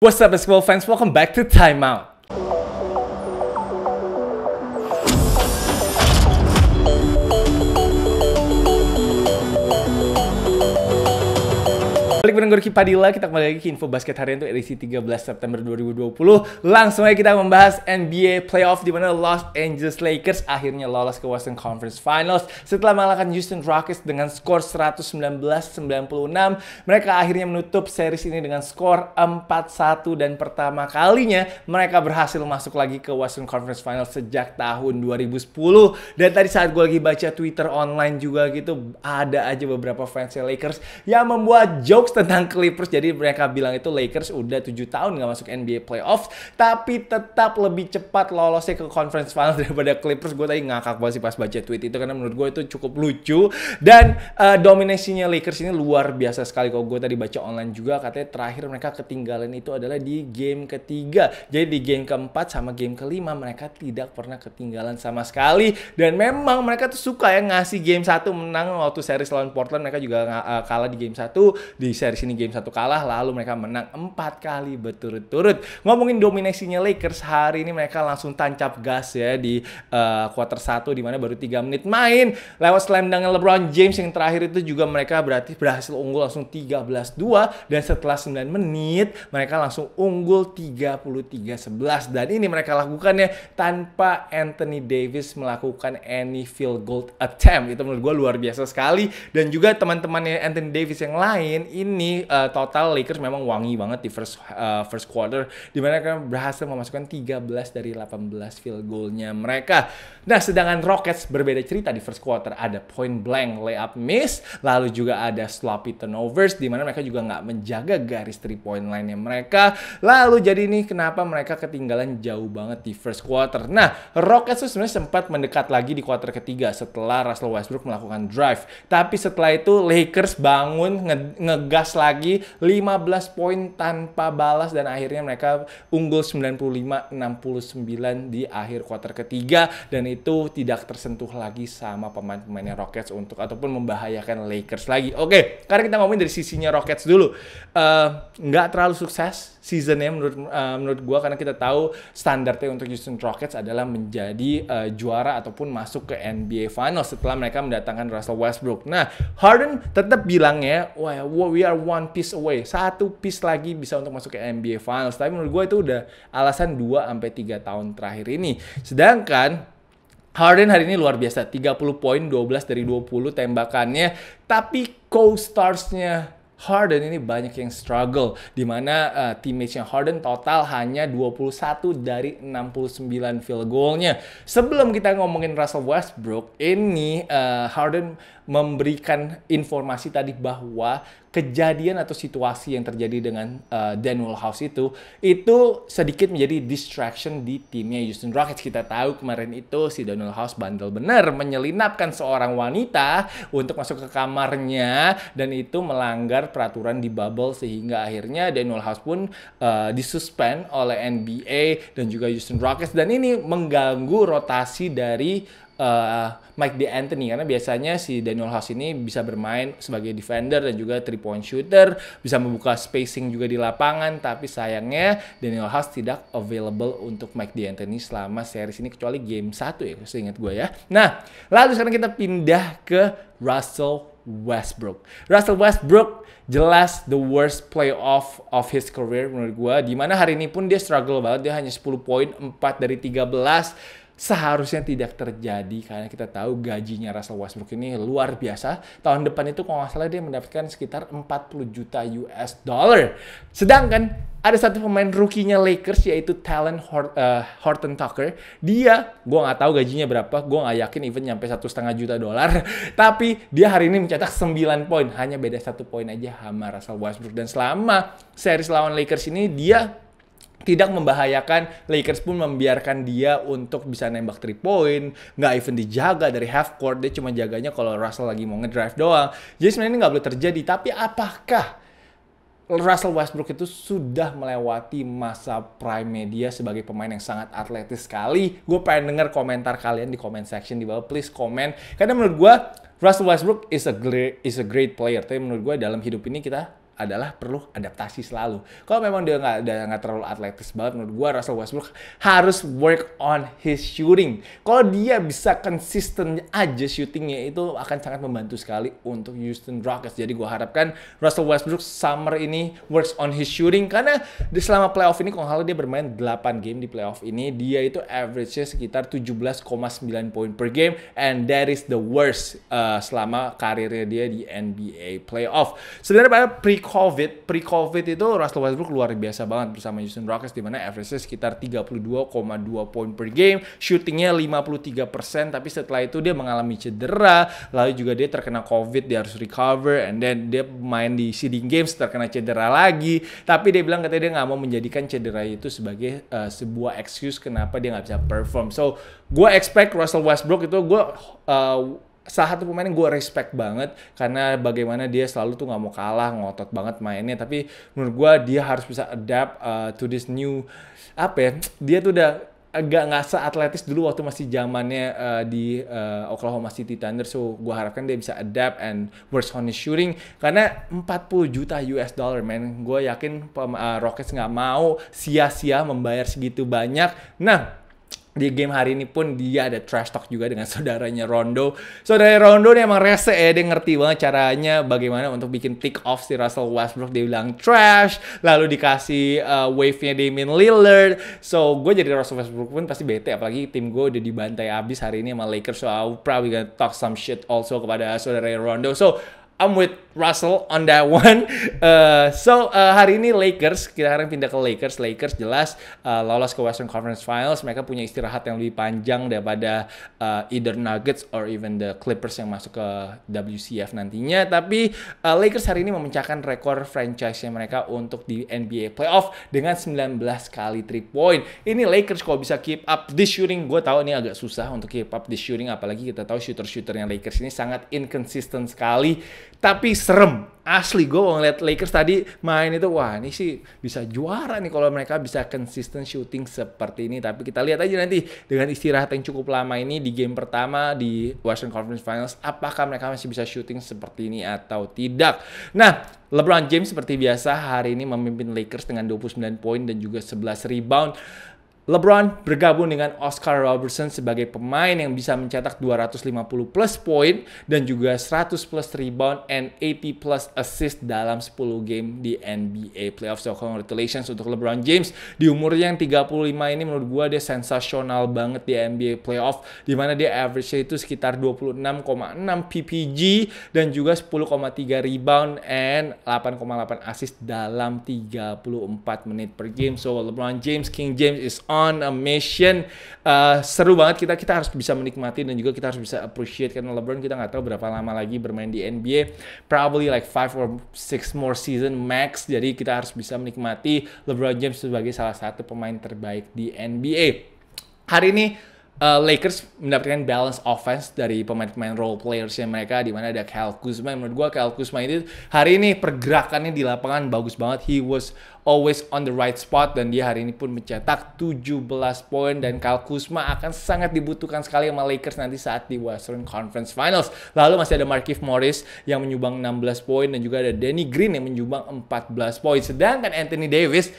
What's up Esquivel fans, welcome back to Timeout. Gordon Gorky Padilla, kita kembali lagi ke Info Basket hari ini untuk edisi 13 September 2020. Langsung aja kita membahas NBA Playoff di mana Los Angeles Lakers akhirnya lolos ke Western Conference Finals setelah mengalahkan Houston Rockets dengan skor 119-96. Mereka akhirnya menutup series ini dengan skor 4-1 dan pertama kalinya mereka berhasil masuk lagi ke Western Conference Finals sejak tahun 2010. Dan tadi saat gue lagi baca Twitter online juga gitu, ada aja beberapa fans Lakers yang membuat jokes tentang menang Clippers jadi mereka bilang itu Lakers udah 7 tahun nggak masuk NBA playoffs tapi tetap lebih cepat lolosnya ke conference final daripada Clippers gue tadi ngakak banget sih pas baca tweet itu karena menurut gue itu cukup lucu dan uh, dominasinya Lakers ini luar biasa sekali kalau gue tadi baca online juga katanya terakhir mereka ketinggalan itu adalah di game ketiga jadi di game keempat sama game kelima mereka tidak pernah ketinggalan sama sekali dan memang mereka tuh suka ya ngasih game satu menang waktu series lawan Portland mereka juga uh, kalah di game satu di series ini game satu kalah lalu mereka menang empat kali berturut-turut. Ngomongin dominasinya Lakers hari ini mereka langsung tancap gas ya di uh, quarter satu di mana baru tiga menit main lewat slam dengan LeBron James yang terakhir itu juga mereka berarti berhasil unggul langsung 13-2 dan setelah 9 menit mereka langsung unggul 33-11 dan ini mereka lakukannya tanpa Anthony Davis melakukan any field goal attempt. Itu menurut gue luar biasa sekali dan juga teman-temannya Anthony Davis yang lain ini uh, total Lakers memang wangi banget di first uh, first quarter di mana mereka berhasil memasukkan 13 dari 18 field goalnya mereka. Nah, sedangkan Rockets berbeda cerita di first quarter. Ada point blank layup miss, lalu juga ada sloppy turnovers di mana mereka juga nggak menjaga garis three point line-nya mereka. Lalu jadi ini kenapa mereka ketinggalan jauh banget di first quarter. Nah, Rockets tuh sebenarnya sempat mendekat lagi di quarter ketiga setelah Russell Westbrook melakukan drive. Tapi setelah itu Lakers bangun ngegas lagi lagi 15 poin tanpa balas dan akhirnya mereka unggul 95-69 di akhir kuarter ketiga dan itu tidak tersentuh lagi sama pemain-pemainnya Rockets untuk ataupun membahayakan Lakers lagi. Oke, karena kita ngomongin dari sisinya Rockets dulu, eh, nggak uh, terlalu sukses seasonnya menurut uh, menurut gue karena kita tahu standarnya untuk Houston Rockets adalah menjadi uh, juara ataupun masuk ke NBA Finals setelah mereka mendatangkan Russell Westbrook. Nah Harden tetap bilangnya, ya, wah we are one piece away, satu piece lagi bisa untuk masuk ke NBA Finals. Tapi menurut gue itu udah alasan 2 sampai tiga tahun terakhir ini. Sedangkan Harden hari ini luar biasa, 30 poin, 12 dari 20 tembakannya, tapi co-starsnya Harden ini banyak yang struggle di mana uh, eh, teammates-nya Harden total hanya 21 dari 69 field goal-nya. Sebelum kita ngomongin Russell Westbrook, ini uh, Harden memberikan informasi tadi bahwa kejadian atau situasi yang terjadi dengan uh, eh, House House itu itu sedikit menjadi distraction di timnya Houston Rockets. Kita tahu kemarin itu si Daniel House bandel bener menyelinapkan seorang wanita untuk masuk ke kamarnya dan itu melanggar peraturan di bubble sehingga akhirnya Daniel House pun uh, disuspend oleh NBA dan juga Houston Rockets dan ini mengganggu rotasi dari uh, Mike D'Antoni karena biasanya si Daniel House ini bisa bermain sebagai defender dan juga three point shooter, bisa membuka spacing juga di lapangan, tapi sayangnya Daniel House tidak available untuk Mike D'Antoni selama series ini kecuali game 1 ya, seingat gue ya. Nah, lalu sekarang kita pindah ke Russell Westbrook. Russell Westbrook jelas the worst playoff of his career menurut gue. Dimana hari ini pun dia struggle banget. Dia hanya 10 poin, 4 dari 13 seharusnya tidak terjadi karena kita tahu gajinya Russell Westbrook ini luar biasa. Tahun depan itu kalau nggak salah dia mendapatkan sekitar 40 juta US dollar. Sedangkan ada satu pemain rukinya Lakers yaitu Talent Hort, uh, Horton Tucker. Dia, gue nggak tahu gajinya berapa, gue nggak yakin even nyampe satu setengah juta dolar. Tapi dia hari ini mencetak 9 poin, hanya beda satu poin aja sama Russell Westbrook. Dan selama series lawan Lakers ini dia tidak membahayakan Lakers pun membiarkan dia untuk bisa nembak 3 point nggak even dijaga dari half court dia cuma jaganya kalau Russell lagi mau ngedrive doang jadi sebenarnya ini nggak boleh terjadi tapi apakah Russell Westbrook itu sudah melewati masa prime media sebagai pemain yang sangat atletis sekali. Gue pengen denger komentar kalian di comment section di bawah. Please comment. Karena menurut gue Russell Westbrook is a great, is a great player. Tapi menurut gue dalam hidup ini kita adalah perlu adaptasi selalu. Kalau memang dia nggak nggak terlalu atletis banget, menurut gue Russell Westbrook harus work on his shooting. Kalau dia bisa konsisten aja shootingnya itu akan sangat membantu sekali untuk Houston Rockets. Jadi gue harapkan Russell Westbrook summer ini works on his shooting karena di selama playoff ini kalau dia bermain 8 game di playoff ini dia itu average-nya sekitar 17,9 poin per game and that is the worst uh, selama karirnya dia di NBA playoff. Sebenarnya pada pre pre-COVID, pre-COVID itu Russell Westbrook luar biasa banget bersama Houston Rockets di mana average sekitar 32,2 poin per game, shootingnya 53%, tapi setelah itu dia mengalami cedera, lalu juga dia terkena COVID, dia harus recover, and then dia main di seeding games terkena cedera lagi, tapi dia bilang katanya dia nggak mau menjadikan cedera itu sebagai uh, sebuah excuse kenapa dia nggak bisa perform. So, gue expect Russell Westbrook itu gue uh, salah satu pemain yang gue respect banget karena bagaimana dia selalu tuh nggak mau kalah ngotot banget mainnya tapi menurut gue dia harus bisa adapt uh, to this new apa ya dia tuh udah agak nggak atletis dulu waktu masih zamannya uh, di uh, Oklahoma City Thunder so gue harapkan dia bisa adapt and works on his shooting karena 40 juta US dollar man gue yakin uh, Rockets nggak mau sia-sia membayar segitu banyak nah di game hari ini pun dia ada trash talk juga dengan saudaranya Rondo. Saudara Rondo dia emang rese ya, dia ngerti banget caranya bagaimana untuk bikin tick off si Russell Westbrook. Dia bilang trash, lalu dikasih uh, wave-nya Damien Lillard. So, gue jadi Russell Westbrook pun pasti bete, apalagi tim gue udah dibantai abis hari ini sama Lakers. So, I'll probably gonna talk some shit also kepada saudara Rondo. So, I'm with Russell on that one. Uh, so uh, hari ini Lakers, kita sekarang pindah ke Lakers. Lakers jelas uh, lolos ke Western Conference Finals. Mereka punya istirahat yang lebih panjang daripada uh, either Nuggets or even the Clippers yang masuk ke WCF nantinya. Tapi uh, Lakers hari ini memecahkan rekor franchise-nya mereka untuk di NBA playoff dengan 19 kali 3 point. Ini Lakers kalau bisa keep up the shooting, gue tahu ini agak susah untuk keep up the shooting. Apalagi kita tahu shooter-shooternya Lakers ini sangat inconsistent sekali tapi serem asli gue mau ngeliat Lakers tadi main itu wah ini sih bisa juara nih kalau mereka bisa konsisten shooting seperti ini tapi kita lihat aja nanti dengan istirahat yang cukup lama ini di game pertama di Western Conference Finals apakah mereka masih bisa shooting seperti ini atau tidak nah LeBron James seperti biasa hari ini memimpin Lakers dengan 29 poin dan juga 11 rebound LeBron bergabung dengan Oscar Robertson sebagai pemain yang bisa mencetak 250 plus poin dan juga 100 plus rebound and 80 plus assist dalam 10 game di NBA playoffs. So congratulations untuk LeBron James di umurnya yang 35 ini menurut gua dia sensasional banget di NBA playoffs di mana dia average-nya itu sekitar 26,6 PPG dan juga 10,3 rebound and 8,8 assist dalam 34 menit per game. So LeBron James King James is on on a mission. Uh, seru banget kita kita harus bisa menikmati dan juga kita harus bisa appreciate karena LeBron kita nggak tahu berapa lama lagi bermain di NBA. Probably like five or six more season max. Jadi kita harus bisa menikmati LeBron James sebagai salah satu pemain terbaik di NBA. Hari ini uh, Lakers mendapatkan balance offense dari pemain-pemain role playersnya mereka di mana ada Kyle Kuzma menurut gua Kyle Kuzma ini hari ini pergerakannya di lapangan bagus banget he was always on the right spot dan dia hari ini pun mencetak 17 poin dan Kyle Kuzma akan sangat dibutuhkan sekali sama Lakers nanti saat di Western Conference Finals lalu masih ada Markif Morris yang menyumbang 16 poin dan juga ada Danny Green yang menyumbang 14 poin sedangkan Anthony Davis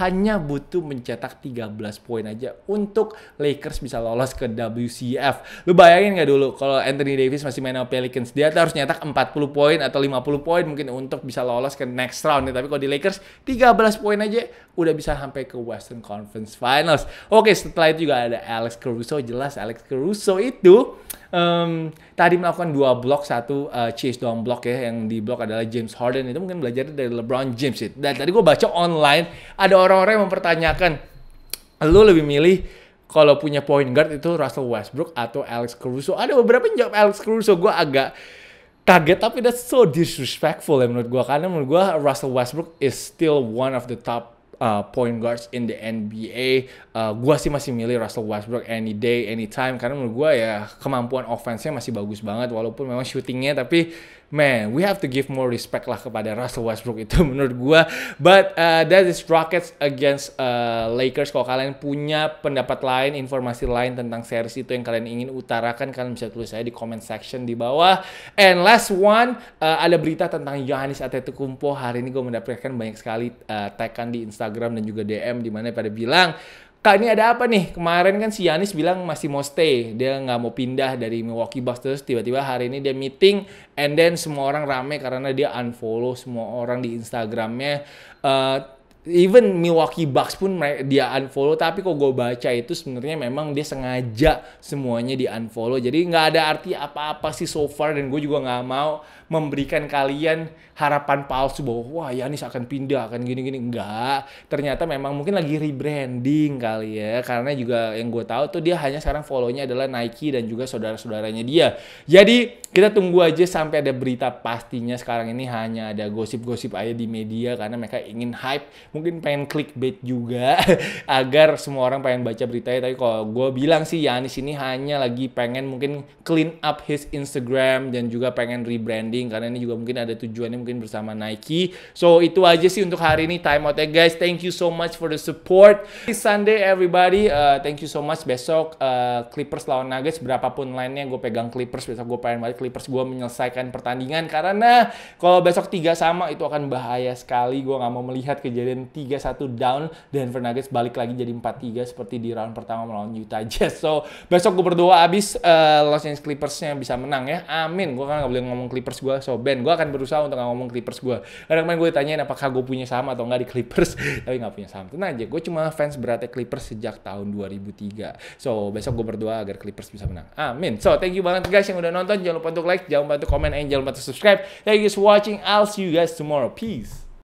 hanya butuh mencetak 13 poin aja untuk Lakers bisa lolos ke WCF. Lu bayangin gak dulu kalau Anthony Davis masih main sama Pelicans, dia harus nyetak 40 poin atau 50 poin mungkin untuk bisa lolos ke next round. tapi kalau di Lakers 13 poin aja udah bisa sampai ke Western Conference Finals. Oke, setelah itu juga ada Alex Caruso. Jelas Alex Caruso itu um, tadi melakukan dua blok satu uh, chase down block ya yang di blok adalah James Harden itu mungkin belajar dari LeBron James itu. Dan tadi gue baca online ada orang-orang yang mempertanyakan lu lebih milih kalau punya point guard itu Russell Westbrook atau Alex Caruso. Ada beberapa yang jawab Alex Caruso. Gue agak kaget tapi that's so disrespectful ya menurut gue karena menurut gue Russell Westbrook is still one of the top uh, point guards in the NBA, uh, gue sih masih milih Russell Westbrook any day, anytime karena menurut gue ya kemampuan offense-nya masih bagus banget walaupun memang shootingnya tapi man, we have to give more respect lah kepada Russell Westbrook itu menurut gue. But uh, that is Rockets against uh, Lakers. Kalau kalian punya pendapat lain, informasi lain tentang series itu yang kalian ingin utarakan, kalian bisa tulis saya di comment section di bawah. And last one, uh, ada berita tentang Yohanis Antetokounmpo. Hari ini gue mendapatkan banyak sekali uh, tekan di Instagram dan juga DM di mana pada bilang Kak ini ada apa nih? Kemarin kan si Yanis bilang masih mau stay. Dia nggak mau pindah dari Milwaukee Bucks. Terus tiba-tiba hari ini dia meeting. And then semua orang rame karena dia unfollow semua orang di Instagramnya. Uh, even Milwaukee Bucks pun dia unfollow tapi kok gue baca itu sebenarnya memang dia sengaja semuanya di unfollow jadi nggak ada arti apa-apa sih so far dan gue juga nggak mau memberikan kalian harapan palsu bahwa wah Yanis akan pindah akan gini-gini nggak ternyata memang mungkin lagi rebranding kali ya karena juga yang gue tahu tuh dia hanya sekarang follownya adalah Nike dan juga saudara-saudaranya dia jadi kita tunggu aja sampai ada berita pastinya sekarang ini hanya ada gosip-gosip aja di media karena mereka ingin hype, mungkin pengen clickbait juga agar semua orang pengen baca beritanya. Tapi kalau gue bilang sih Yanis ini hanya lagi pengen mungkin clean up his Instagram dan juga pengen rebranding karena ini juga mungkin ada tujuannya mungkin bersama Nike. So itu aja sih untuk hari ini time out ya guys. Thank you so much for the support. This Sunday everybody, uh, thank you so much. Besok uh, Clippers lawan Nuggets berapapun lainnya gue pegang Clippers besok gue pengen balik Clippers gue menyelesaikan pertandingan karena kalau besok tiga sama itu akan bahaya sekali. Gue nggak mau melihat kejadian tiga satu down dan Nuggets balik lagi jadi empat tiga seperti di round pertama melawan Utah Jazz. So besok gue berdoa abis uh, eh, Los Angeles Clippersnya bisa menang ya. Amin. Gue kan nggak boleh ngomong Clippers gue. So Ben, gue akan berusaha untuk nggak ngomong Clippers gue. Karena kemarin gue ditanyain apakah gue punya saham atau nggak di Clippers. Tapi nggak punya saham. Tenang aja. Gue cuma fans beratnya Clippers sejak tahun 2003. So besok gue berdoa agar Clippers bisa menang. Amin. So thank you banget guys yang udah nonton. Jangan lupa untuk like, jangan lupa untuk comment, and jangan lupa untuk subscribe. Thank you for watching. I'll see you guys tomorrow. Peace.